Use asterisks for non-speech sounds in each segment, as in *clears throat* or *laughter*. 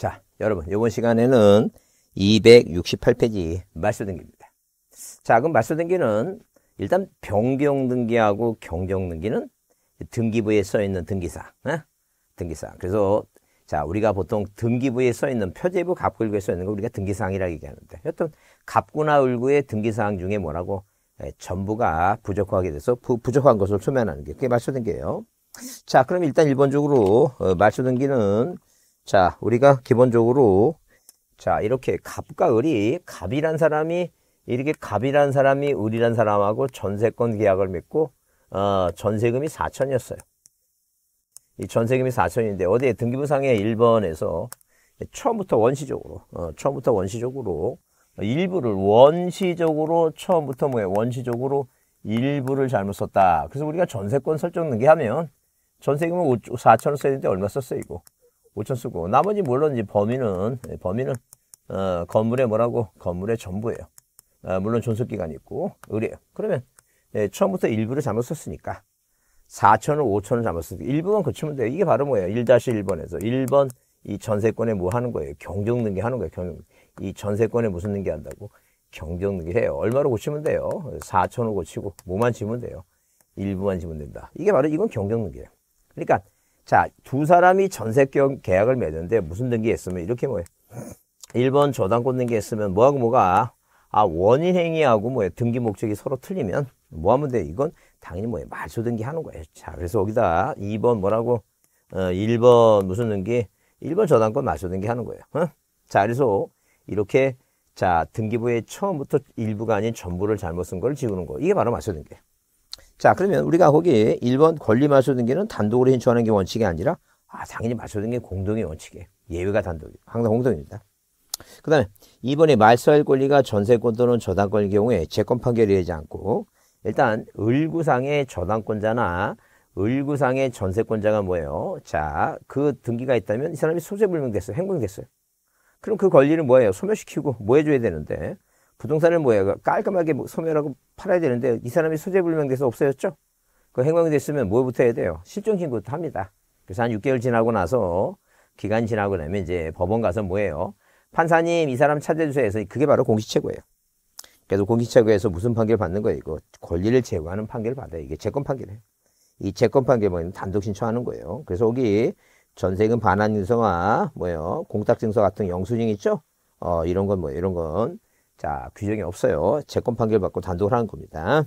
자, 여러분, 이번 시간에는 268페이지 말소등기입니다. 자, 그럼 말소등기는 일단 변경등기하고 경정등기는 등기부에 써있는 등기사, 네? 등기사. 그래서 자, 우리가 보통 등기부에 써있는 표제부 갑구일구에 써있는 거 우리가 등기사항이라 고 얘기하는데 여튼 갑구나 을구의 등기사항 중에 뭐라고 예, 전부가 부족하게 돼서 부, 족한 것을 소면하는 게 그게 말소등기예요. 자, 그럼 일단 일본적으로 어, 말소등기는 자, 우리가 기본적으로 자, 이렇게 갑과 을이 갑이란 사람이 이렇게 갑이란 사람이 을이란 사람하고 전세권 계약을 맺고 어, 전세금이 4천이었어요. 이 전세금이 4천인데 어디에 등기부상에 1번에서 처음부터 원시적으로 어, 처음부터 원시적으로 일부를 원시적으로 처음부터 뭐에 원시적으로 일부를 잘못 썼다. 그래서 우리가 전세권 설정 등기하면 전세금을 4천을 써야 되는데 얼마 썼어 이거. 5천 쓰고 나머지 물론 이제 범위는 예, 범위는 어, 건물의 뭐라고 건물의 전부예요. 어, 물론 존속 기간이 있고 의뢰요. 그러면 예, 처음부터 일부를 잘못 썼으니까 4천을 5천을 잘못 썼고 일부만 고치면 돼요. 이게 바로 뭐예요? 1-1번에서 1번 이 전세권에 뭐 하는 거예요? 경쟁능기 하는 거예요. 경쟁 이 전세권에 무슨 능기 한다고? 경쟁능기 해요. 얼마로 고치면 돼요? 4천을 고치고 뭐만 지면 돼요? 일부만 지면 된다. 이게 바로 이건 경쟁능기예요. 그러니까 자, 두 사람이 전세격 계약을 맺는데 었 무슨 등기 했으면 이렇게 뭐예요 1번 저당권 등기 했으면 뭐하고 뭐가 아 원인 행위하고 뭐해 등기 목적이 서로 틀리면 뭐 하면 돼 이건 당연히 뭐예요 말소 등기 하는 거예요 자 그래서 여기다 2번 뭐라고 어 1번 무슨 등기 1번 저당권 말소 등기 하는 거예요 어? 자 그래서 이렇게 자 등기부에 처음부터 일부가 아닌 전부를 잘못 쓴 걸 지우는 거 이게 바로 말소 등기예요 자, 그러면 우리가 거기 1번 권리 마소 등기는 단독으로 신청하는 게 원칙이 아니라 아, 당연히 마소 등기 공동의 원칙이에요. 예외가 단독이 항상 공동입니다. 그 다음에 2번에 말소할 권리가 전세권 또는 저당권일 경우에 재권 판결이 되지 않고 일단 을구상의 저당권자나 을구상의 전세권자가 뭐예요? 자, 그 등기가 있다면 이 사람이 소재불명됐어요. 행방됐어요. 그럼 그 권리를 뭐예요? 소멸시키고 뭐 해줘야 되는데 부동산을 뭐야 그러니까 깔끔하게 뭐 소멸하고 팔아야 되는데 이 사람이 소재불명돼서 없어졌죠. 그 행방이 됐으면 뭐부터 해야 돼요? 실종신고부터 합니다. 그래서 한 6개월 지나고 나서 기간 지나고 나면 이제 법원 가서 뭐예요? 판사님 이 사람 찾아주세요 해서 그게 바로 공시최고예요. 그래서 공시최고에서 무슨 판결 받는 거예요? 이거 권리를 제고하는 판결 받아요. 이게 채권 판결이에요. 이채권 판결 뭐냐면 단독 신청하는 거예요. 그래서 여기 전세금 반환 증서와 뭐예요? 공탁 증서 같은 영수증 있죠? 어 이런 건 뭐 이런 건 자, 규정이 없어요. 재권 판결 받고 단독을 하는 겁니다.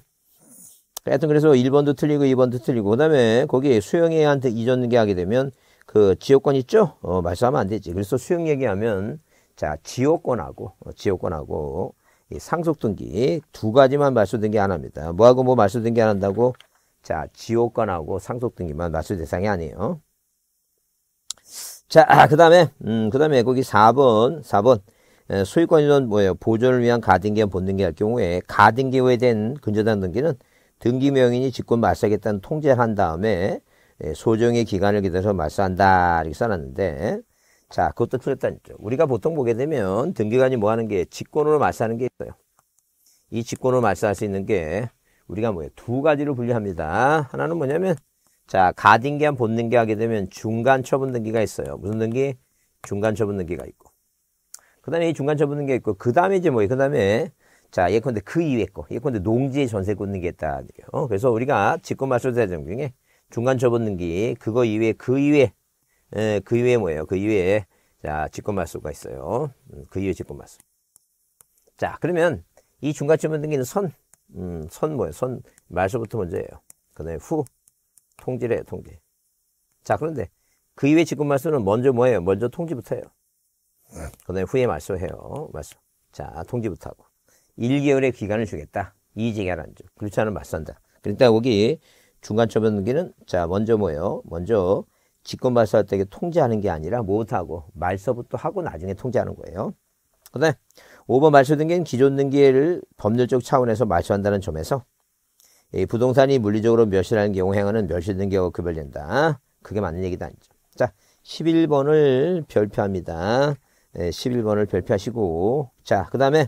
하여튼 그래서 1번도 틀리고 2번도 틀리고 그다음에 거기에 수용해한테 이전 계하게 되면 그 지역권 있죠? 어, 말씀하면 안 되지. 그래서 수용 얘기하면 자, 지역권하고 어, 지역권하고 이 상속 등기 두 가지만 말소 등게안 합니다. 뭐하고 뭐 말소 등게안 한다고? 자, 지역권하고 상속 등기만 말소 대상이 아니에요. 자, 아, 그다음에 음, 그다음에 거기 4번, 4번. 소유권이든 뭐예요? 보존을 위한 가등기와 본등기 할 경우에 가등기 외된 근저당 등기는 등기 명인이 직권 말소하겠다는 통제를 한 다음에 소정의 기간을 기다려서 말소한다 이렇게 써놨는데 자 그것도 틀렸다는 죠 우리가 보통 보게 되면 등기관이 뭐 하는 게 직권으로 말소하는 게 있어요. 이 직권으로 말소할 수 있는 게 우리가 뭐예요? 두 가지로 분류합니다. 하나는 뭐냐면 자 가등기한 본등기 하게 되면 중간 처분 등기가 있어요. 무슨 등기? 중간 처분 등기가 있고 그 다음에 이 중간점 붙는 게 있고, 그 다음에 이제 뭐예요? 그 다음에, 자, 예컨대 그 이외 거. 예컨대 농지에 전세 꽂는 게 있다. 어, 그래서 우리가 직권 말소대장 중에 중간점 붙는 게 그거 이외에 그 이외, 에, 예, 그 이외에 뭐예요? 그 이외에, 자, 직권 말소가 있어요. 음, 그 이외 직권 말소. 자, 그러면 이 중간점 붙는 게는 선. 음, 선 뭐예요? 선, 말소부터 먼저예요. 그 다음에 후, 통지래요, 통지. 자, 그런데 그 이외 직권 말소는 먼저 뭐예요? 먼저 통지부터 해요. 그 다음에 후에 말소해요. 말소. 자, 통지부터 하고. 1개월의 기간을 주겠다. 이직할 안주. 그렇지 않으면 맞선다. 그러니까 여기 중간초변기는 자, 먼저 뭐예요? 먼저 직권 발사할 때 통제하는 게 아니라 뭐 하고 말서부터 하고 나중에 통제하는 거예요. 그다음 5번 말소 등기는 기존 등기를 법률적 차원에서 말소한다는 점에서 이 부동산이 물리적으로 멸실하는 경우 행하는 멸실 등기하 구별된다. 그게 맞는 얘기다. 자, 11번을 별표합니다. 네, 예, 11번을 별표하시고 자그 다음에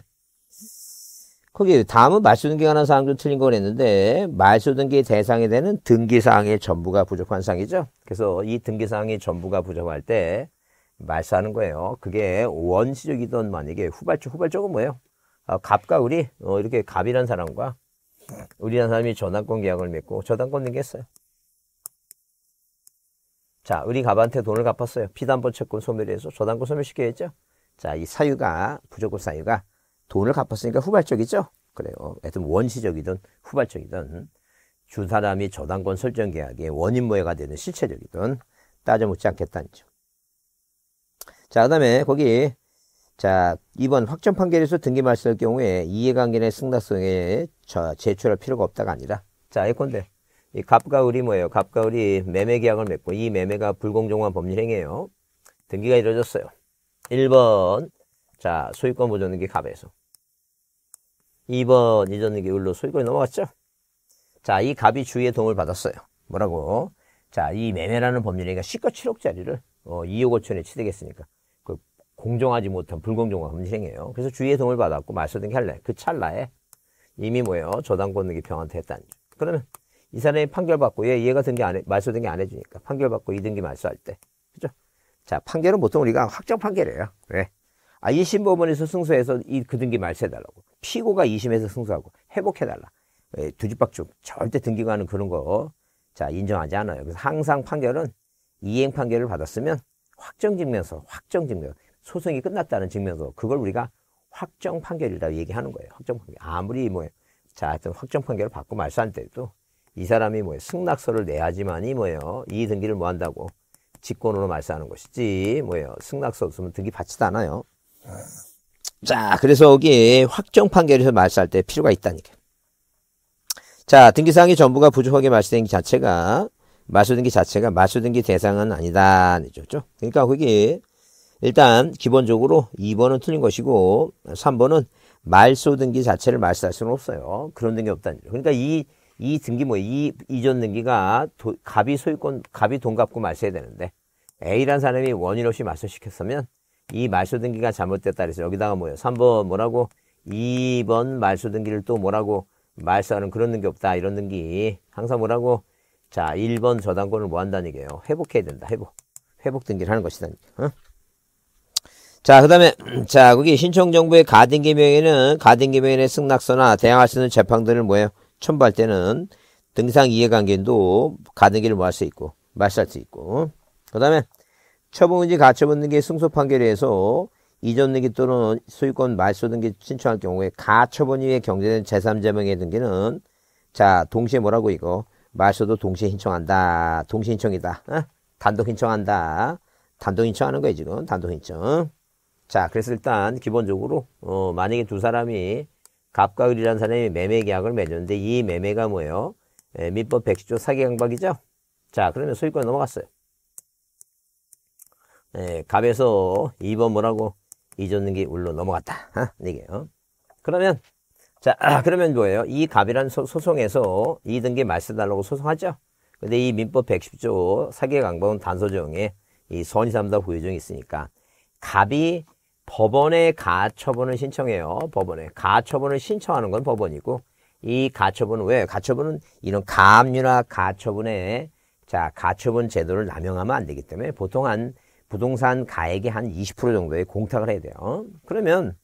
거기 다음은 말소등기 관한 사항도 틀린 걸 했는데 말소등기 대상이 되는 등기사항의 전부가 부족한 사항이죠. 그래서 이 등기사항이 전부가 부족할 때 말소하는 거예요. 그게 원시적이든 만약에 후발적, 후발적은 뭐예요? 아, 갑과 우리 어, 이렇게 갑이란 사람과 우리란 사람이 저당권 계약을 맺고 저당권 등기했어요. 자, 우리 갑한테 돈을 갚았어요. 피담보 채권 소멸해서 저당권 소멸시켜야죠. 자, 이 사유가, 부족한 사유가 돈을 갚았으니까 후발적이죠. 그래요. 하여튼 원시적이든 후발적이든 주 사람이 저당권 설정 계약의 원인 모해가 되는 실체적이든 따져 묻지 않겠다는 점. 자, 그 다음에 거기 자, 이번 확정 판결에서 등기 말소할 경우에 이해관계의 승낙성에 제출할 필요가 없다가 아니라 자, 예컨대 이 갑과 을이 뭐예요? 갑과 을이 매매 계약을 맺고 이 매매가 불공정한 법률 행위예요. 등기가 이루어졌어요. 1번 자 소유권 보존등기 갑에서 2번 이전등게 을로 소유권이 넘어갔죠? 자 이 갑이 주의 도움을 받았어요. 뭐라고? 자 이 매매라는 법률 행위가 시가 7억짜리를 어, 2억 5천에 취득했으니까 그 공정하지 못한 불공정한 법률 행위예요. 그래서 주의 도움을 받았고 말소등게 할래. 그 찰나에 이미 뭐예요? 저당권 등기 병한테 했다는 거 그러면 이 사람이 판결받고 얘해가 등기 안 해, 말소 등기 안 해주니까 판결받고 이등기 말소할 때 그죠? 자 판결은 보통 우리가 확정 판결이에요. 왜? 예. 아 1심 법원에서 승소해서 이 그 등기 말소해달라고 피고가 2심에서 승소하고 회복해달라 예, 두집박죽 절대 등기 하는 그런 거 자 인정하지 않아요. 그래서 항상 판결은 이행 판결을 받았으면 확정 증명서, 확정 증명 소송이 끝났다는 증명서 그걸 우리가 확정 판결이라고 얘기하는 거예요. 확정 판결 아무리 뭐자 하여튼 확정 판결을 받고 말소한 때도 이 사람이 뭐예요? 승낙서를 내야지만이 뭐예요? 이 등기를 뭐 한다고? 직권으로 말소하는 것이지 뭐예요? 승낙서 없으면 등기 받지도 않아요. 자, 그래서 여기 확정 판결에서 말소할 때 필요가 있다니까. 자, 등기사항이 전부가 부족하게 말소된 게 자체가 말소된 기 자체가 말소된 기 대상은 아니다. 그죠? 그니까 거기 일단 기본적으로 2번은 틀린 것이고 3번은 말소 등기 자체를 말소할 수는 없어요. 그런 등기 없다는 거죠. 그러니까 이이 등기 뭐 이 이전 등기가 도, 갑이 소유권 갑이 돈 갚고 말소해야 되는데 A란 사람이 원인 없이 말소시켰으면 이 말소 등기가 잘못됐다 그래서 여기다가 뭐예요? 3번 뭐라고 2번 말소 등기를 또 뭐라고 말소하는 그런 등기 없다 이런 등기 항상 뭐라고 자 1번 저당권을 뭐 한다는 얘기예요? 회복해야 된다 회복 회복 등기를 하는 것이다. 어? 자, 그 다음에, *clears throat* 자, 거기 신청정부의 가등기 명의는 가등기 명의의 승낙서나 대항할 수 있는 재판들을 뭐예요? 첨부할 때는 등상 이해관계인도 가는 길을 모할수 있고 말살 수 있고 그 다음에 처분인지 가처분등기 승소 판결에 의해서 이전 등기 또는 소유권 말소 등기 신청할 경우에 가처분 이후에 경제된 제3제 명의 등기는 자 동시에 뭐라고 이거 말소도 동시에 신청한다 동시 신청이다 어? 단독 신청한다 단독 신청하는 거예요 지금 단독 신청 자 그래서 일단 기본적으로 어 만약에 두 사람이 갑과 을이라는 사람이 매매 계약을 맺었는데 이 매매가 뭐예요? 예, 민법 110조 사기강박이죠? 자, 그러면 소유권 넘어갔어요. 예, 갑에서 2번 뭐라고? 이전능기 울로 넘어갔다. 아, 이게 어? 그러면 자, 아, 그러면 뭐예요? 이 갑이라는 소, 송에서 2등기 말씀 달라고 소송하죠? 근데 이 민법 110조 사기강박은 단소조항에 이 선의삼다 후유증이 있으니까 갑이 법원에 가처분을 신청해요. 법원에 가처분을 신청하는 건 법원이고 이 가처분은 왜? 가처분은 이런 가압류나 가처분에 자 가처분 제도를 남용하면 안 되기 때문에 보통 한 부동산 가액의 한 20% 정도의 공탁을 해야 돼요. 어? 그러면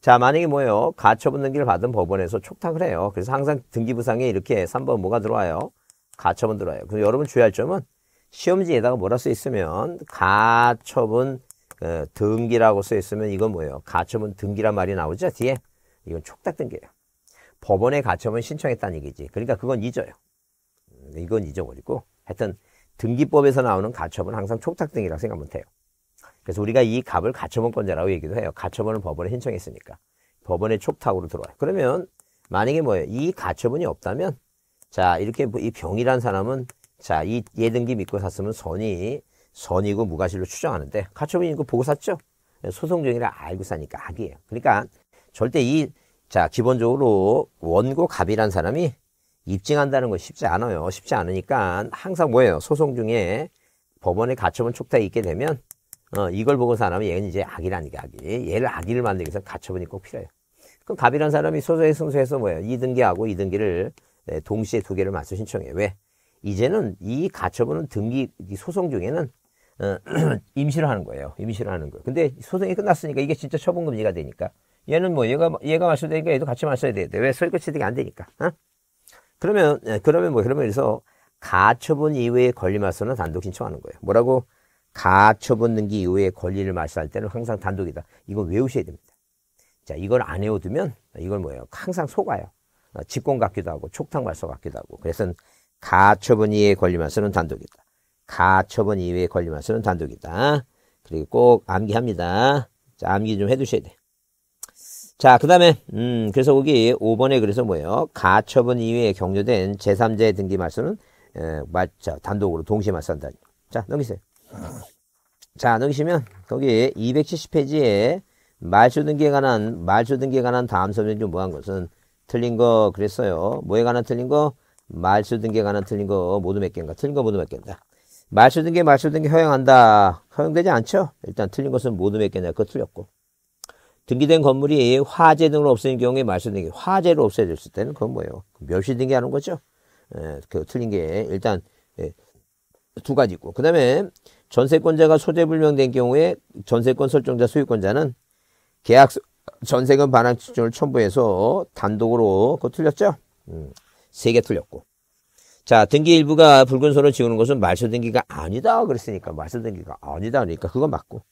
자 만약에 뭐예요? 가처분 등기를 받은 법원에서 촉탁을 해요. 그래서 항상 등기부상에 이렇게 3번 뭐가 들어와요? 가처분 들어와요. 그래서 여러분 주의할 점은 시험지에다가 뭐라 써 있으면 가처분 어, 등기라고 써 있으면 이건 뭐예요? 가처분 등기란 말이 나오죠? 뒤에. 이건 촉탁 등기예요. 법원에 가처분 신청했다는 얘기지. 그러니까 그건 잊어요. 음, 이건 잊어버리고 하여튼 등기법에서 나오는 가처분 은 항상 촉탁 등기라고 생각 하면돼요 그래서 우리가 이 값을 가처분권자라고 얘기도 해요. 가처분을 법원에 신청했으니까. 법원의 촉탁으로 들어와요. 그러면 만약에 뭐예요? 이 가처분이 없다면 자 이렇게 뭐 이 병이란 사람은 자이 예등기 믿고 샀으면 손이 선이고 무과실로 추정하는데 가처분 이거 보고 샀죠. 예, 소송 중이라 알고 사니까 악이에요. 그러니까 절대 이 자 기본적으로 원고 갑이란 사람이 입증한다는 건 쉽지 않아요. 쉽지 않으니까 항상 뭐예요? 소송 중에 법원의 가처분 촉탁이 있게 되면 어, 이걸 보고 사람은 얘는 이제 악이라니까 악이. 얘를 악의를 만들기 위해서 가처분이 꼭 필요해요. 그럼 갑이란 사람이 소송에 승소해서 뭐예요? 이등기하고이등기를 예, 동시에 두 개를 맞춰 신청해요. 왜? 이제는 이 가처분은 등기 소송 중에는 어, *clears throat* 임시로 하는 거예요. 임시로 하는 거예요. 근데 소송이 끝났으니까 이게 진짜 처분금지가 되니까. 얘는 뭐 얘가 얘가 마셔야 되니까 얘도 같이 마셔야 돼. 는왜 소유권취득이 안 되니까? 어? 그러면 예, 그러면 뭐 그러면 그래서 가처분 이후에 권리 마수는 단독 신청하는 거예요. 뭐라고? 가처분 등기 이후에 권리를 마수할 때는 항상 단독이다. 이거 외우셔야 됩니다. 자, 이걸 안 외워두면 이걸 뭐예요? 항상 속아요. 직권 어, 같기도 하고 촉탁 말소 같기도 하고. 그래서 가처분 이후에 권리 마수는 단독이다. 가처분 이외의 권리말소는 단독이다. 그리고 꼭 암기합니다. 자, 암기 좀 해두셔야 돼. 자, 그 다음에, 음, 그래서 거기 5번에 그래서 뭐예요? 가처분 이외에 격려된 제3자의 등기 말소는, 에, 말, 자, 단독으로 동시에 말소한다. 자, 넘기세요. 자, 넘기시면, 거기 270페이지에 말소 등기에 관한, 말소 등기에 관한 다음 서면 좀 뭐한 것은 틀린 거 그랬어요. 뭐에 관한 틀린 거? 말소 등기에 관한 틀린 거 모두 몇 개인가? 틀린 거 모두 몇 개인가? 마실든 게 마실든 게 허용한다. 허용되지 않죠? 일단 틀린 것은 모두 몇 개냐. 그거 틀렸고. 등기된 건물이 화재 등으로 없어진 경우에 마실든 게 화재로 없애졌을 때는 그건 뭐예요? 멸시된 게 하는 거죠? 예, 그 틀린 게 일단 예, 두 가지 있고. 그 다음에 전세권자가 소재불명된 경우에 전세권 설정자 소유권자는 계약 전세금 반환 측정을 첨부해서 단독으로 그거 틀렸죠? 음, 세 개 틀렸고. 자, 등기 일부가 붉은 선을 지우는 것은 말소 등기가 아니다. 그랬으니까 말소 등기가 아니다. 그러니까 그거 맞고.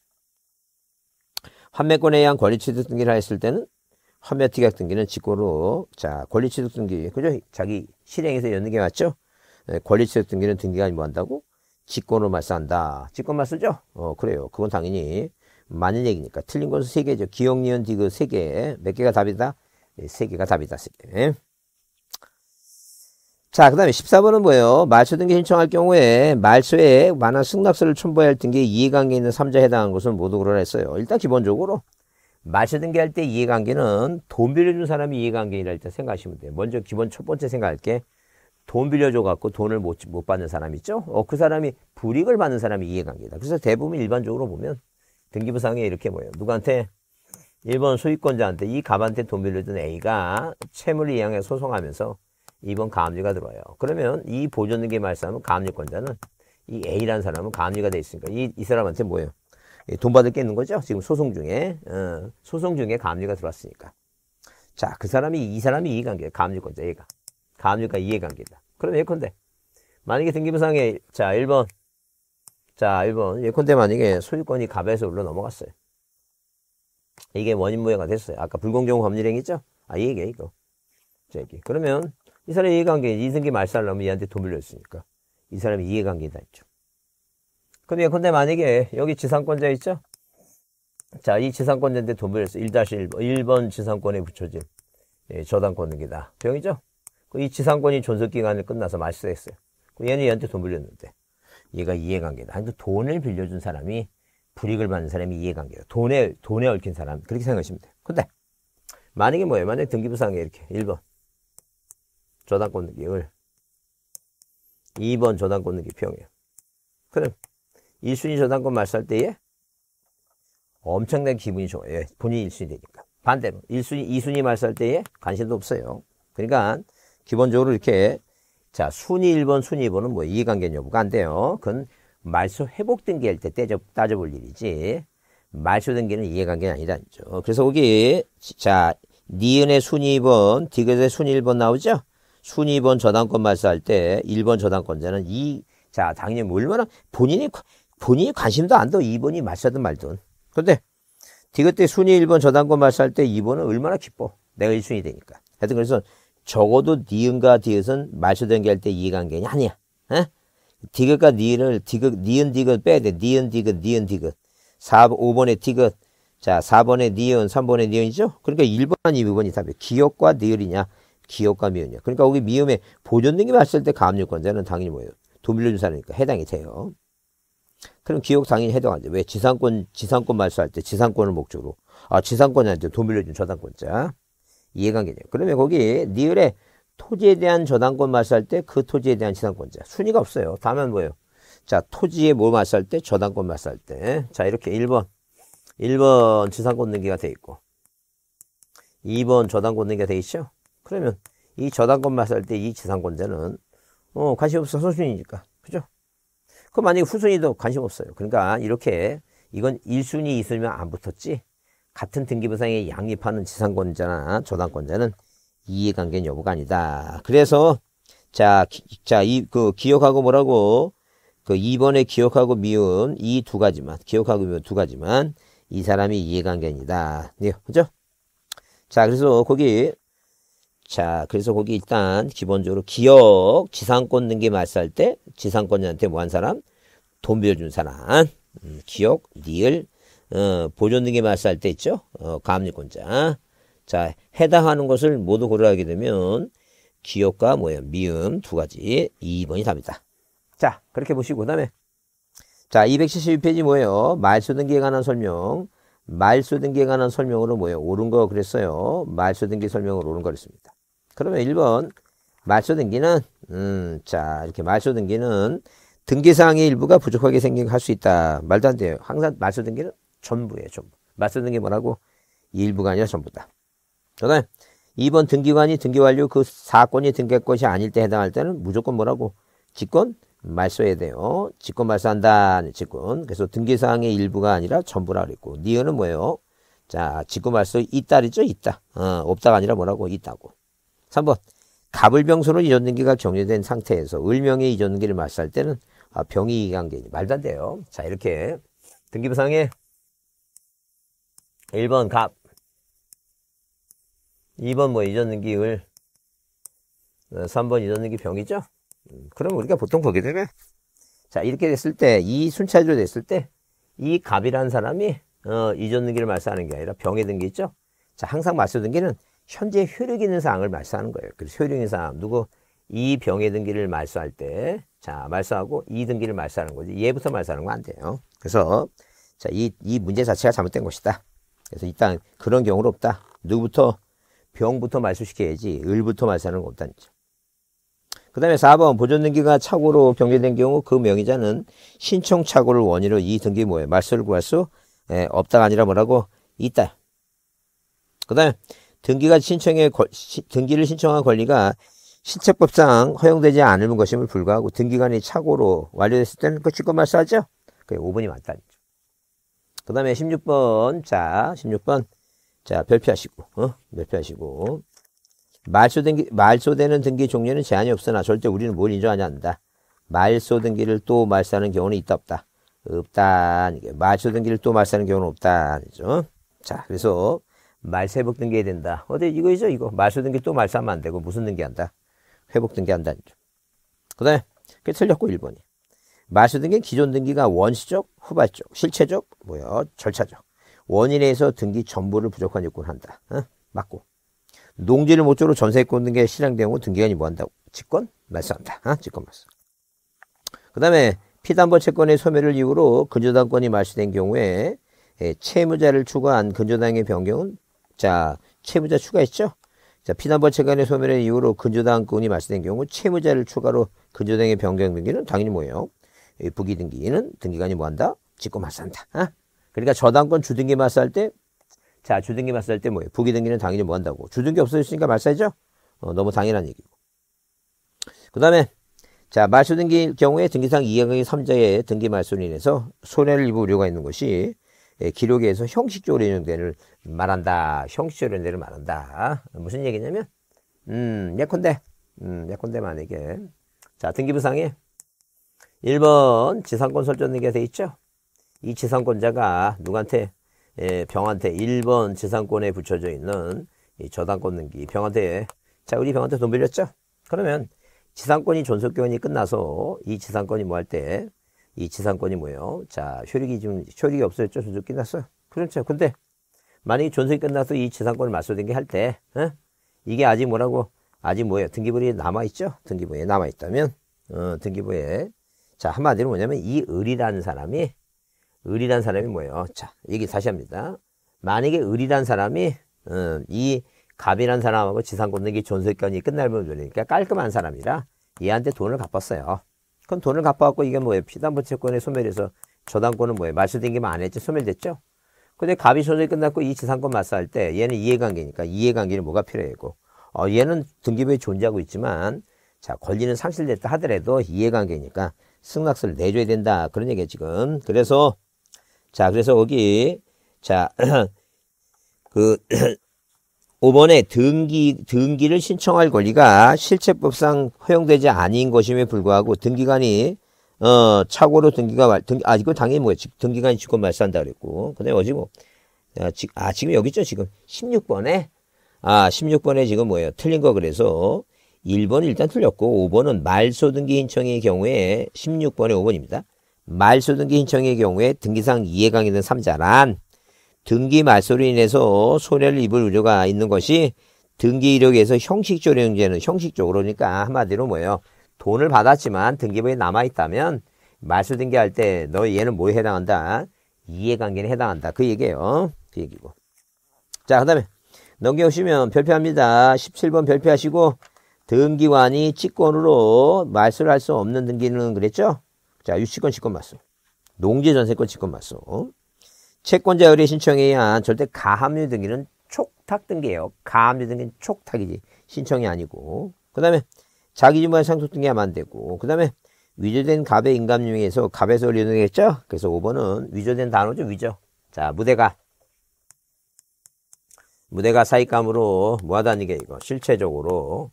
환매권에 의한 권리취득 등기를 했을 때는 환매 특약 등기는 직고로 자, 권리취득 등기. 그죠? 자기 실행에서 여는 게 맞죠? 네, 권리취득 등기는 등기가 뭐 한다고? 직권으로 말소한다. 직권만 쓰죠? 어, 그래요. 그건 당연히 맞는 얘기니까. 틀린 것은 세개죠 기억, 니은, 디귿 세개몇 예, 개가 답이다? 세 개가 답이다. 세개 자, 그 다음에 14번은 뭐예요? 말소 등기 신청할 경우에 말소에 만한 승낙서를 첨부할 등기 이해관계 있는 3자 에 해당하는 것은 모두 그러라 했어요. 일단 기본적으로 말소 등기할 때 이해관계는 돈 빌려준 사람이 이해관계이라 인 일단 생각하시면 돼요. 먼저 기본 첫 번째 생각할게. 돈 빌려줘갖고 돈을 못, 못 받는 사람 있죠? 어, 그 사람이 불이익을 받는 사람이 이해관계다. 그래서 대부분 일반적으로 보면 등기부상에 이렇게 뭐예요? 누구한테? 일본 소유권자한테 이 갑한테 돈 빌려준 A가 채무를 이양해 소송하면서 2번 감리가 들어와요. 그러면 이 보존등기 말싸움은 가압류권자는 이 A라는 사람은 감리류가돼 있으니까 이, 이 사람한테 뭐예요? 돈 받을 게 있는 거죠? 지금 소송 중에 어, 소송 중에 감리가 들어왔으니까 자그 사람이 이 사람이 이해관계 예요감리권자 얘가 감리류가 이해관계다. 그럼 예컨대 만약에 등기부상에 자 1번 자 1번 예컨대 만약에 소유권이 갑에서 올라 넘어갔어요. 이게 원인 무효가 됐어요. 아까 불공정 법률행위죠? 아, 이얘기예요 이거. 자, 이기 그러면, 이 사람이 이해관계, 이승기 말살나면 얘한테 돈 빌렸으니까. 이 사람이 이해관계다 했죠. 근데, 근데 만약에 여기 지상권자 있죠? 자, 이 지상권자한테 돈 빌렸어. 1-1번, 1번 지상권에 붙여진 예, 저당권능이다. 병이죠? 그 이 지상권이 존속기간이 끝나서 말소했어요. 얘는 얘한테 돈 빌렸는데. 얘가 이해관계다. 그러 돈을 빌려준 사람이 불이익을 받는 사람이 이해관계다. 돈에, 돈에 얽힌 사람. 그렇게 생각하시면 돼요. 근데, 만약에 뭐예요? 만약에 등기부상에 이렇게 1번. 저당권 느낌을 2번 저당권 등기 평이에요. 그럼 일순위 저당권 말살 때에 엄청난 기분이 좋아요. 예, 본인이 1순위 되니까. 반대로 1순위, 2순위 말살 때에 관심도 없어요. 그러니까 기본적으로 이렇게 자 순위 1번, 순위 2번은 뭐 이해관계 는 여부가 안 돼요. 그건 말소 회복 등기할 때 따져, 따져볼 일이지 말소 등기는 이해관계는 아니라죠. 그래서 거기 자 니은의 순위 2번, 디귿의 순위 1번 나오죠? 순위 번 저당권 말소할 때 1번 저당권자는 이, 자, 당연히 얼마나 뭐 본인이, 본인이 관심도 안 둬. 2번이 말소하든 말든. 근데 디귿때 순위 1번 저당권 말소할 때 2번은 얼마나 기뻐. 내가 1순위 되니까. 하여튼 그래서 적어도 니은과 디귿은 말소된 게 할 때이해관계는 아니야. 에? 디귿과 니은을, 디귿, 니은, 디귿 빼야 돼. 니은, 디귿, 니은, 디귿. 4, 5번의 디귿. 자, 4번의 니은, 3번의 니은이죠? 그러니까 1번, 2번이 답이에 기억과 니은이냐 기업과 미음이요. 그러니까 거기 미음에 보존등기 맞을때 가압류권자는 당연히 뭐예요? 도밀려준 사람이니까 해당이 돼요. 그럼 기억 당연히 해당하죠. 왜 지상권 지상권 말소할 때 지상권을 목적으로 아 지상권자한테 도밀려준 저당권자 이해관계죠 그러면 거기 니을에 토지에 대한 저당권 말소할 때 그 토지에 대한 지상권자 순위가 없어요. 다만 뭐예요? 자 토지에 뭐 말소할 때 저당권 말소할 때자 이렇게 1번 1번 지상권 등기가 돼 있고 2번 저당권 등기가 돼 있죠. 그러면 이 저당권만 살때이 지상권자는 어, 관심 없어 소순이니까 그죠? 그 만약에 후순이도 관심 없어요. 그러니까 이렇게 이건 1순위, 2순위면 안 붙었지 같은 등기부상에 양립하는 지상권자나 저당권자는 이해관계 여부가 아니다. 그래서 자, 자, 이, 그, 기억하고 뭐라고, 그 2번에 기억하고 미운 이 두 가지만, 기억하고 미운 두 가지만, 이 사람이 이해관계입니다. 네, 그죠? 자, 그래서 거기 자, 그래서 거기 일단 기본적으로 기업 지상권 등기 말살 때 지상권자한테 뭐 한 사람? 돈 빌려준 사람. 음, 기억, 니을, 어, 보존 등기 말살 때 있죠? 어, 가압류권자. 자, 해당하는 것을 모두 고려하게 되면 기억과 뭐예요? 미음 두 가지 2번이 답이다. 자, 그렇게 보시고 그다음에 자, 272페이지 뭐예요? 말소 등기에 관한 설명. 말소 등기에 관한 설명으로 뭐예요? 옳은 거 그랬어요. 말소 등기 설명으로 옳은 거 그랬습니다. 그러면 1번 말소 등기는 음, 자, 이렇게 말소 등기는 등기사항의 일부가 부족하게 생긴 할수 있다. 말도 안 돼요. 항상 말소 등기는 전부예요, 전부. 말소 등기 뭐라고? 일부가 아니라 전부다. 그다음 2번 등기관이 등기 완료 그 사건이 등기권이 아닐 때 해당할 때는 무조건 뭐라고? 직권 말소해야 돼요. 직권 말소한다. 네, 직권. 그래서 등기사항의 일부가 아니라 전부라 그랬고. 니은은 뭐예요? 자, 직권 말소 있다리죠? 있다. 어, 없다가 아니라 뭐라고? 있다고. 3번 갑을 병소로 이전등기가 정리된 상태에서 을명의 이전등기를 마맞할 때는 아, 병이 이관계 말도 안 돼요. 자 이렇게 등기부상에 1번 갑 2번 뭐 이전등기 을 3번 어, 이전등기 병이죠. 음, 그럼 우리가 보통 보게 되면 자 이렇게 됐을 때 이 순차적으로 됐을 때 이 갑이라는 사람이 어, 이전등기를 말살하는 게 아니라 병의 등기 있죠. 자 항상 말소 등기는 현재 효력 있는 사항을 말소하는 거예요. 그래서 효력 있는 사항 누구 이 병의 등기를 말소할 때 자 말소하고 이 등기를 말소하는 거지 얘부터 말소하는 건안 돼요. 그래서 자이 이 문제 자체가 잘못된 것이다. 그래서 일단 그런 경우는 없다. 누구부터 병부터 말소시켜야지 을부터 말소하는 건 없다는 거죠. 그 다음에 4번 보존등기가 착오로 변경된 경우 그 명의자는 신청 착오를 원인으로 이 등기 뭐예요? 말소를 구할 수 예, 없다가 아니라 뭐라고 있다. 그 다음에 등기가 신청에 등기를 신청한 권리가 신체법상 허용되지 않은 것임을 불구하고 등기간이 착오로 완료됐을 때는 끝이 그 권말싸하죠 그게 5번이 맞다. 그 다음에 16번 자 16번 자 별표하시고 어? 별표하시고 말소 등기 말소되는 등기 종류는 제한이 없으나 절대 우리는 뭘 인정하지 않는다. 말소 등기를 또 말소하는 경우는 있다 없다. 없다. 말소 등기를 또 말소하는 경우는 없다. 그죠? 자, 그래서 말세복 등기해야 된다. 어디 이거죠 이거. 말세 등기 또 말세하면 안 되고 무슨 등기한다. 회복 등기한다. 그 다음에 그게 틀렸고 1번이. 말세 등기는 기존 등기가 원시적, 후발적, 실체적, 뭐야 절차적. 원인에서 등기 전부를 부족한 요건한다. 어? 맞고. 농지를 모쪼록 전세권 등기에 실행되고 등기관이 뭐 한다고? 직권 말세한다 어? 직권 말소. 그 다음에 피담보 채권의 소멸을 이유로 근저당권이 말세된 경우에 예, 채무자를 추가한 근저당의 변경은 자, 채무자 추가했죠? 자, 피난번 채간의 소멸의 이유로 근저당권이 발생된 경우 채무자를 추가로 근저당의 변경 등기는 당연히 뭐예요? 부기 등기는 등기관이 뭐한다? 직고 맞한다 아? 그러니까 저당권 주등기 맞할 때, 자, 주등기 맞할때 뭐예요? 부기 등기는 당연히 뭐한다고? 주등기 없어졌으니까 맞설죠? 어, 너무 당연한 얘기고. 그 다음에, 자, 말소 등기일 경우에 등기상 2항의 3자의 등기 말소로 인해서 손해를 입을 우려가 있는 것이 예, 기록에서 형식적으로 인용되는 말한다. 형식적으로 인용되는 말한다. 무슨 얘기냐면, 음, 예컨대, 음, 예컨대 만약에. 자, 등기부상에 1번 지상권 설정 등기가 돼 있죠? 이 지상권자가 누구한테, 예, 병한테 1번 지상권에 붙여져 있는 이 저당권 등기 병한테, 자, 우리 병한테 돈 빌렸죠? 그러면 지상권이 존속기간이 끝나서 이 지상권이 뭐 할 때, 이 지상권이 뭐예요? 자, 효력이 지금, 효력이 없어졌죠? 존속 끝났어요? 그렇죠. 근데, 만약에 존속이 끝나서 이 지상권을 맞소등게할 때, 어? 이게 아직 뭐라고, 아직 뭐예요? 등기부에 남아있죠? 등기부에 남아있다면, 어, 등기부에. 자, 한마디로 뭐냐면, 이 을이라는 사람이, 을이라는 사람이 뭐예요? 자, 얘기 다시 합니다. 만약에 을이라는 사람이, 어, 이 갑이라는 사람하고 지상권 등기 존속권이 끝날 부분이니까 깔끔한 사람이라 얘한테 돈을 갚았어요. 그럼 돈을 갚아갖고 이게 뭐예요? 피담보 뭐 채권에 소멸해서 저당권은 뭐예요? 말소된게만안 했지 소멸됐죠? 근데 갑이 소멸이 끝났고 이 지상권 맞서할 때 얘는 이해관계니까 이해관계는 뭐가 필요하고 어, 얘는 등기부에 존재하고 있지만 자 권리는 상실됐다 하더라도 이해관계니까 승낙서를 내줘야 된다 그런 얘기야 지금 그래서 자 그래서 여기 자그 *clears throat* 5번에 등기, 등기를 신청할 권리가 실체법상 허용되지 아닌 것임에 불구하고 등기관이 어, 착오로 등기가 등기, 아, 이거 당연히 뭐야. 등기관이 직권 말소한다 그랬고. 근데 어제 뭐, 아, 지, 아, 지금 여기 있죠. 지금 16번에. 아, 16번에 지금 뭐예요. 틀린 거 그래서 1번 일단 틀렸고, 5번은 말소 등기 신청의 경우에 16번에 5번입니다. 말소 등기 신청의 경우에 등기상 이해관계는 3자란 등기 말소로 인해서 손해를 입을 우려가 있는 것이 등기 이력에서 형식적으로 문제는 형식적으로 그러니까 한마디로 뭐예요? 돈을 받았지만 등기부에 남아있다면 말소 등기할 때 너 얘는 뭐에 해당한다? 이해관계에 해당한다. 그 얘기예요. 그 얘기고. 자, 그 다음에 넘겨오시면 별표합니다. 17번 별표하시고 등기관이 직권으로 말소를 할 수 없는 등기는 그랬죠? 자, 유치권 직권 말소. 농지전세권 직권 말소. 채권자 의뢰 신청에 의한 절대 가압류 등기는 촉탁 등기예요. 가압류 등기는 촉탁이지 신청이 아니고 그 다음에 자기주무한 상속 등기하면 안 되고 그 다음에 위조된 갑의 인감유에서 갑에서 의뢰되겠죠? 그래서 5번은 위조된 단어죠. 위조. 자 무대가 무대가 사익감으로 뭐하다는 게 이거 실체적으로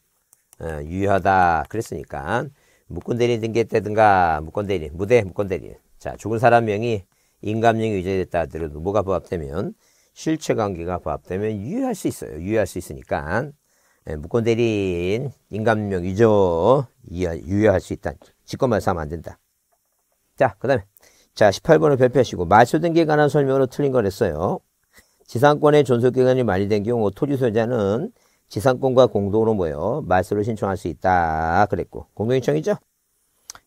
예, 유효하다 그랬으니까 무권대리 등기했다든가 무권대리 무대 무권대리 자 죽은 사람 명이 인감력이 유지됐다 하더라도 뭐가 부합되면 실체 관계가 부합되면 유효할 수 있어요. 유효할 수 있으니까 예, 무권 대리인 인감력 유저 유효할 수 있다. 직권만 사면 하안 된다. 자, 그다음에 자 18번을 발표하시고 말소 등기에 관한 설명으로 틀린 걸 했어요. 지상권의 존속 기간이 만료된 경우 토지 소유자는 지상권과 공동으로 모여 말소를 신청할 수 있다 그랬고 공동신청이죠.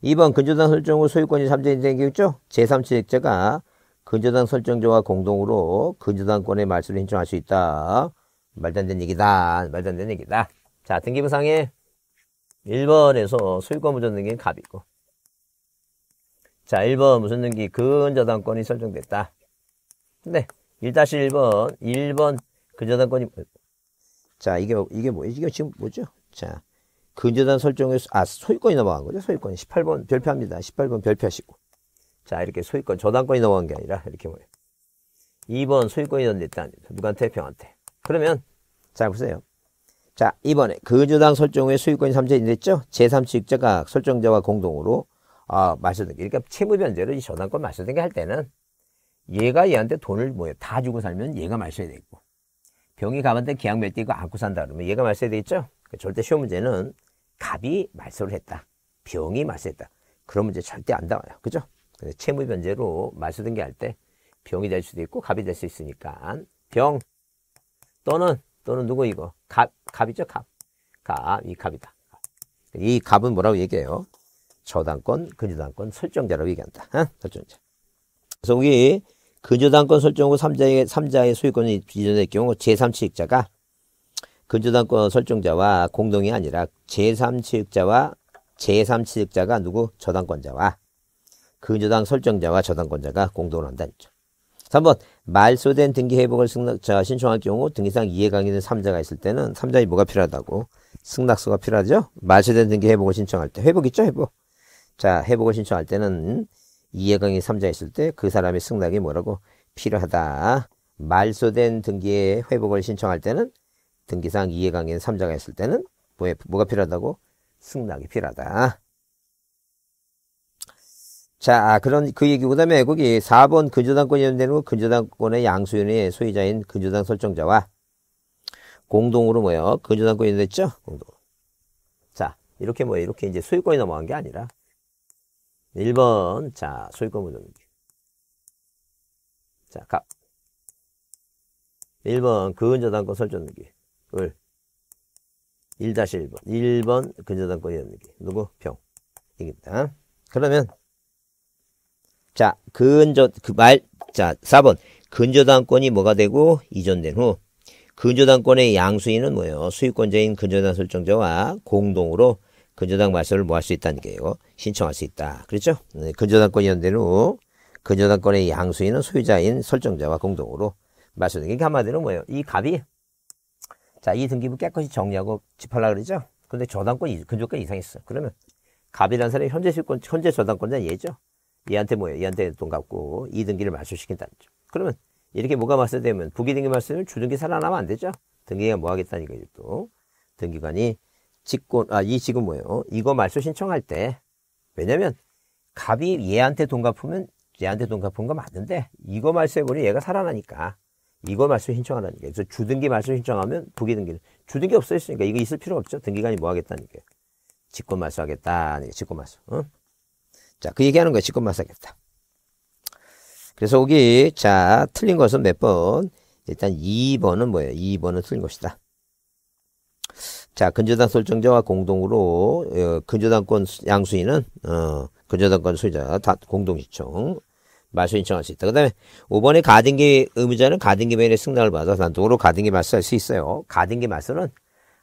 2번 근저당 설정 후 소유권이 잠재인쟁이 있죠? 제3지역자가 근저당 설정자와 공동으로 근저당권의 말소를 신청할 수 있다. 말도 안 되는 얘기다. 말도 안 되는 얘기다. 자, 등기부상에 1번에서 소유권 보전 등기 갑이고. 자, 1번 무슨 등기? 근저당권이 설정됐다. 근데 1-1번, 1번 근저당권이 뭐, 자, 이게 이게 뭐 이게 지금 뭐죠? 자. 근저당 설정에서 아 소유권이 넘어간 거죠. 소유권 18번 별표합니다. 18번 별표하시고 자 이렇게 소유권 저당권이 넘어간 게 아니라 이렇게 뭐예요. 2번 소유권이 넘어간다아다 누구한테? 평한테. 그러면 자 보세요. 자 이번에 근저당 설정 후에 소유권이 삼재이 됐죠. 제3측자가 설정자와 공동으로 아 마셔든 게 그러니까 채무 변제로이 저당권 마셔든 게할 때는 얘가 얘한테 돈을 뭐예요. 다 주고 살면 얘가 마셔야 되고 병이 가만히 계약 맺고 이거 안고 산다 그러면 얘가 마셔야 되겠죠. 절대 쉬운 문제는 갑이 말소를 했다. 병이 말소했다. 그런 문제 절대 안 나와요. 그죠? 채무 변제로 말소 등기할 때 병이 될 수도 있고 갑이 될 수 있으니까 병 또는 또는 누구 이거 갑 갑이죠 갑. 갑이 갑이다. 이 갑은 뭐라고 얘기해요? 저당권, 근저당권 설정자라고 얘기한다. 어? 설정자. 그래서 우리 근저당권 설정 후 3자의, 3자의 소유권을 이전의 경우 제3취익자가 근저당권 설정자와 공동이 아니라 제3취득자와 제3취득자가 누구? 저당권자와 근저당 설정자와 저당권자가 공동을 한다는 거죠. 3번 말소된 등기 회복을 승낙, 자, 신청할 경우 등기상 이해관계는 3자가 있을 때는 3자의 뭐가 필요하다고 승낙서가 필요하죠. 말소된 등기 회복을 신청할 때 회복 있죠 회복. 자 회복을 신청할 때는 이해관계 3자 있을 때 그 사람의 승낙이 뭐라고 필요하다. 말소된 등기의 회복을 신청할 때는 등기상 이해관계는 3자가 했을 때는 뭐에, 뭐가 필요하다고? 승낙이 필요하다. 자, 아, 그런 그얘기 그다음에 거기 4번 근저당권이 연되는 거 뭐 근저당권의 양수인의 소유자인 근저당 설정자와 공동으로 뭐요? 근저당권이 됐죠? 공동. 자, 이렇게 뭐 이렇게 이제 소유권이 넘어간 게 아니라 1번 자, 소유권 분쟁기. 자, 갑. 1번 근저당권 설정기. 을 1-1번 1번 근저당권 이어는기 누구? 병이니다 그러면 자 근저 그말자 4번 근저당권이 뭐가 되고 이전된 후 근저당권의 양수인은 뭐예요? 수익권자인 근저당 설정자와 공동으로 근저당 말소를 뭐 할 수 있다는 게요. 신청할 수 있다. 그렇죠? 네, 근저당권이 연된 후 근저당권의 양수인은 소유자인 설정자와 공동으로 말소등게 한마디로 뭐예요? 이 값이 자, 이 등기부 깨끗이 정리하고 집하려 그러죠? 근데 저당권 이 근조권 이상했어. 그러면 갑이라는 사람이 현재 실권, 현재 저당권자 얘죠? 얘한테 뭐예요? 얘한테 돈 갚고 이 등기를 말소시킨다는 거죠. 그러면 이렇게 뭐가 말소되면 부기등기 말소되면 주등기 살아나면 안 되죠? 등기가 뭐 하겠다는 거죠, 또. 등기관이 직권, 아, 이 지금 뭐예요? 이거 말소 신청할 때. 왜냐면 갑이 얘한테 돈 갚으면 얘한테 돈 갚은 거 맞는데 이거 말소해버리면 얘가 살아나니까. 이거 말씀 신청하라는 게. 그래서 주등기 말씀 신청하면 부기 등기는 주등기 없어 있으니까 이거 있을 필요 없죠. 등기관이 뭐 하겠다는 게. 직권 말소 하겠다는 게 직권 말소. 응? 자, 그 얘기하는 거예요 직권 말소 하겠다. 그래서 여기 자, 틀린 것은 몇 번? 일단 2번은 뭐예요? 2번은 틀린 것이다. 자, 근저당 설정자와 공동으로 어, 근저당권 양수인은 어, 근저당권 소유자 다 공동 신청 말소 신청할 수 있다. 그 다음에 5번의 가등기 의무자는 가등기 매인의 승낙을 받아 단독으로 가등기 말소할 수 있어요. 가등기 말소는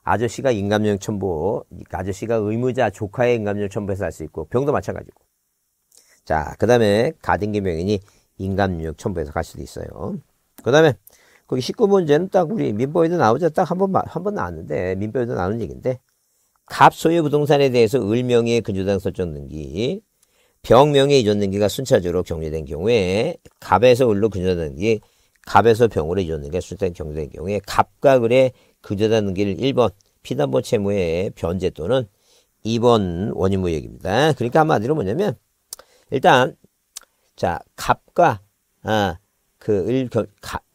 아저씨가 인감령 첨부, 아저씨가 의무자 조카의 인감령 첨부해서 할 수 있고 병도 마찬가지고. 자, 그 다음에 가등기 명인이 인감령 첨부해서 갈 수도 있어요. 그 다음에 거기 1 9번째는딱 우리 민법에도 나오죠딱한 번, 한번 나왔는데 민법에도 나오는 얘기인데 갑 소유 부동산에 대해서 을명의 근저당 설정 등기 병명의 이전등기가 순차적으로 격리된 경우에 갑에서 을로 근저단기 갑에서 병으로 이전등기가 순차적으로 격리된 경우에 갑과 을의 근저단기를 그 1번 피담보 채무의 변제 또는 2번 원인 무역입니다. 그러니까 한마디로 뭐냐면 일단 자 갑과 아, 그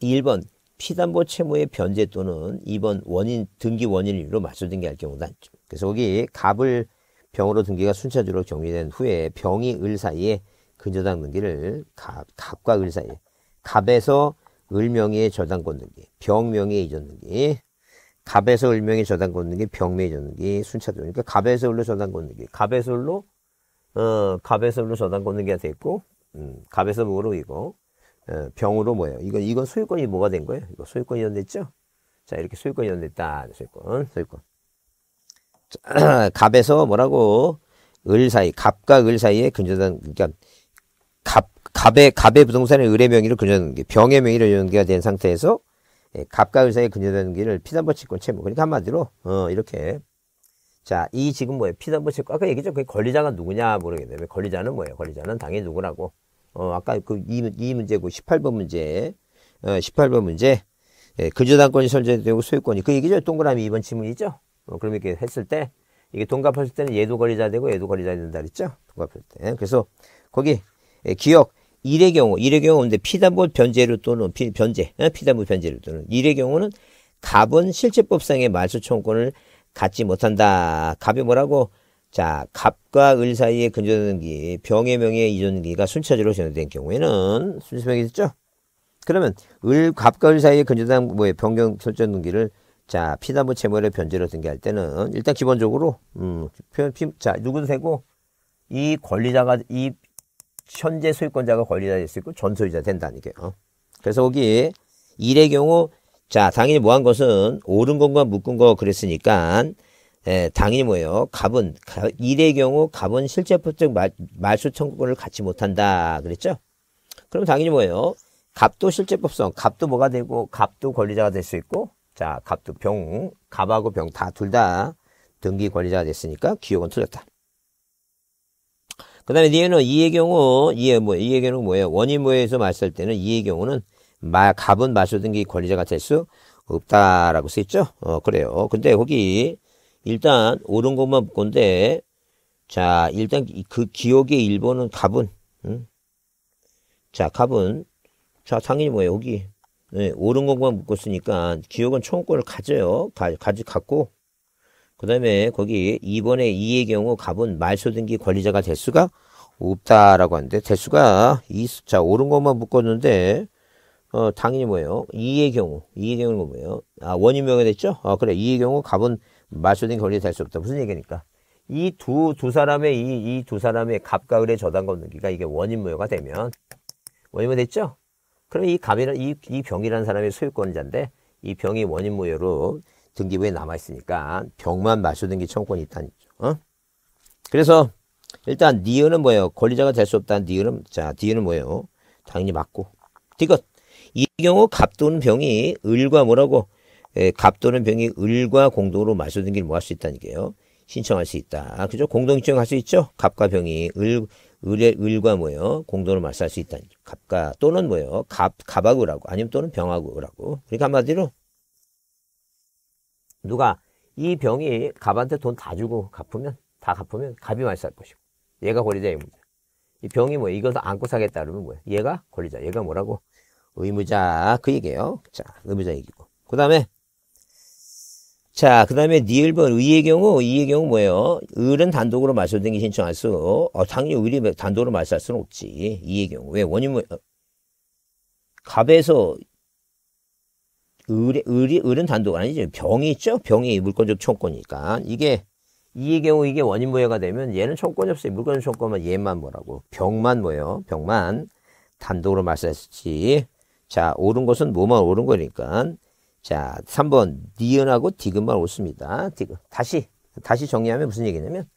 1번 피담보 채무의 변제 또는 2번 원인 등기 원인으로 맞춰등기할 경우다. 그래서 거기 갑을 병으로 등기가 순차적으로 정리된 후에 병이 을 사이에 근저당 등기를 갑, 갑과 을 사이에 갑에서 을명의 저당권 등기, 병명의 이전 등기, 갑에서 을명의 저당권 등기, 병명의 이전 등기 순차적으로 그러니까 갑에서 을로 저당권 등기, 갑에서 을로 어, 갑에서 을로 저당권 등기가 됐고, 음, 갑에서 목로 이거 어, 병으로 뭐예요? 이건 이건 소유권이 뭐가 된 거예요? 이거 소유권이 연됐죠? 자 이렇게 소유권이 연됐다, 소유권, 소유권. *clears throat* 갑에서 뭐라고 을 사이 갑과 을 사이에 근저당 그러니까 갑 갑의 갑의 부동산의 을의 명의로 근저당 병의 명의로 연계가 된 상태에서 예, 갑과 을 사이에 근저당 기를 피담보 채권 채무 그러니까 한마디로 어 이렇게 자 이 지금 뭐예요 피담보 채권 아까 얘기죠 그 권리자가 누구냐 모르겠네요 권리자는 뭐예요 권리자는 당연히 누구라고 어 아까 그이 이 문제고 18번 그 문제 어 18번 문제 예, 근저당권이 설정되고 소유권이 그 얘기죠 동그라미 2번 지문이죠 어, 그럼 이렇게 했을 때 이게 동갑했을 때는 얘도 거리자 되고 얘도 거리자 된다 그랬죠? 동갑했을 때. 그래서 거기 예, 기억 일의 경우, 일의 경우 근데 피담보 변제류 또는 피, 변제, 예, 피담보 변제류 또는 일의 경우는 갑은 실제법상의 말소청권을 갖지 못한다. 갑이 뭐라고? 자, 갑과 을 사이에 근저전기, 병의 명의 이전기가 순차적으로 전환된 경우에는 순차명이 됐죠? 그러면 을, 갑과 을 사이에 근저당 뭐에 변경 설전기를 자, 피나무 채무를 변제로 등기할 때는 일단 기본적으로 음, 피, 피, 자, 누구도 되고 이 권리자가 이 현재 소유권자가 권리자 될수 있고 전 소유자 된다 는게 어? 그래서 거기 일의 경우 자, 당연히 뭐한 것은 옳은 것과 묶은 거 그랬으니까 예, 당연히 뭐예요? 갑은 가, 일의 경우 갑은 실제법적 말소 청구권을 갖지 못한다 그랬죠? 그럼 당연히 뭐예요? 갑도 실제법성, 갑도 뭐가 되고 갑도 권리자가 될 수 있고 자, 갑도 병, 갑하고 병 다 둘 다 등기 권리자가 됐으니까 기억은 틀렸다. 그 다음에 뒤에는 이의 경우, 이의 뭐, 이의 경우는 뭐예요? 원인 뭐에서 말했을 때는 이의 경우는 마, 갑은 마수 등기 권리자가될 수 없다라고 쓰였죠 어, 그래요. 근데 거기 일단 옳은 것만 본건데 자, 일단 그 기억의 일본은 갑은, 음? 자, 갑은, 자, 당연히 뭐예요? 여기 네, 예, 옳은 것만 묶었으니까 기억은 총권을 가져요. 가, 가지 갖고 그 다음에 거기 이번에 2의 경우 갑은 말소등기 권리자가 될 수가 없다라고 하는데 대수가 이자 옳은 것만 묶었는데 어 당연히 뭐예요? 2의 경우 2의 경우는 뭐 뭐예요? 아 원인 명예됐죠? 아 그래 2의 경우 갑은 말소등기 권리자 될수 없다 무슨 얘기니까 이 두 두 사람의 이이 두 사람의 갑과 을의 저당 건너기가 이게 원인 무효가 되면 원인 무효 됐죠? 그럼 이 감이라 이, 이 병이라는 사람이 소유권자인데 이 병이 원인 무효로 등기부에 남아 있으니까 병만 마셔 등게 청구권이 있다는 거죠. 어? 그래서 일단 니은은 뭐예요? 권리자가 될 수 없다는 니은은 자 니은은 뭐예요? 당연히 맞고 디귿 이 경우 갑도는 병이 을과 뭐라고 에, 예, 갑도는 병이 을과 공동으로 마셔 등길를뭐 할 수 있다는 게요. 신청할 수 있다. 그죠? 공동 신청할 수 있죠? 갑과 병이 을 을의 을과 모요공돈으로 말살 수 있다니 갑과 또는 모요갑 갑하고라고 아니면 또는 병하고라고 그러니까 한마디로 누가 이 병이 갑한테 돈 다 주고 갚으면 다 갚으면 갑이 말살 것이고 얘가 권리자 의무자 이 병이 뭐야 이걸 안고 사겠다 그러면 뭐야 얘가 권리자 얘가 뭐라고 의무자 그 얘기예요 자 의무자 얘기고 그 다음에 자, 그 다음에 니을번 의의 경우, 의의 경우 뭐예요? 을은 단독으로 말소된 기 신청할 수, 어, 당연히 을이 단독으로 말소할 수는 없지. 이의 경우. 왜? 원인, 뭐, 은 어, 갑에서 을이, 을이, 을은 단독 아니죠. 병이 있죠? 병이 물건적 총권이니까. 이게, 이의 경우 이게 원인 모여가 되면 얘는 총권이 없어요. 물권적 총권만 얘만 뭐라고. 병만 뭐예요? 병만 단독으로 말소했지. 자, 옳은 것은 뭐만 옳은 거니까. 자, 3번 니은하고 디귿만 옳습니다. 디귿. 다시 다시 정리하면 무슨 얘기냐면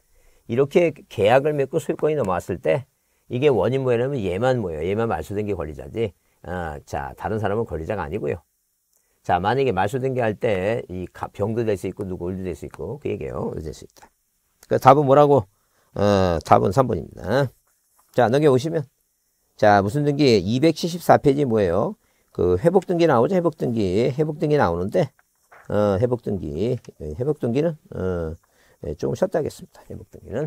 이렇게 계약을 맺고 소유권이 넘어왔을 때 이게 원인 뭐냐면 얘만 뭐예요. 얘만 말소된 게 권리자지. 아, 자, 다른 사람은 권리자가 아니고요. 자, 만약에 말소된 게 할때 이 병도 될 수 있고 누구 을도 될 수 있고 그 얘기예요. 될수 있다. 그 답은 뭐라고? 어, 답은 3번입니다. 자, 넘겨오시면 자, 무슨 등기 274페이지 뭐예요? 그 회복 등기 나오죠. 회복 등기. 회복 등기 나오는데 어, 회복 등기. 회복 등기는 어, 예, 조금 쉬었다 하겠습니다. 회복 등기는